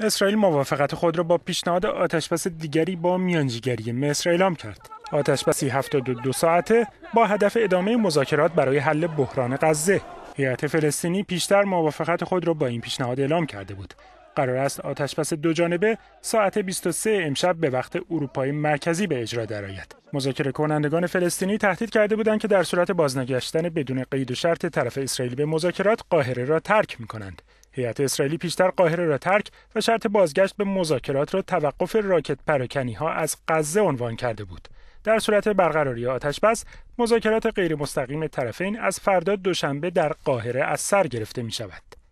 اسرائیل موافقت خود را با پیشنهاد آتشبس دیگری با میانجیگری مصر اعلام کرد. آتشبسی 72 ساعته با هدف ادامه مذاکرات برای حل بحران غزه. هیئت فلسطینی پیشتر موافقت خود را با این پیشنهاد اعلام کرده بود. قرار است آتشبس دو جانبه ساعت 23 امشب به وقت اروپای مرکزی به اجرا درآید. مذاکره کنندگان فلسطینی تهدید کرده بودند که در صورت بازنگشتن بدون قید و شرط طرف اسرائیل به مذاکرات قاهره را ترک می‌کنند. هیئت اسرائیلی پیشتر قاهره را ترک و شرط بازگشت به مذاکرات را توقف راکت پراکنی ها از غزه عنوان کرده بود. در صورت برقراری آتش بس، مذاکرات مستقیم طرفین از فردا دوشنبه در قاهره از سر گرفته می شود.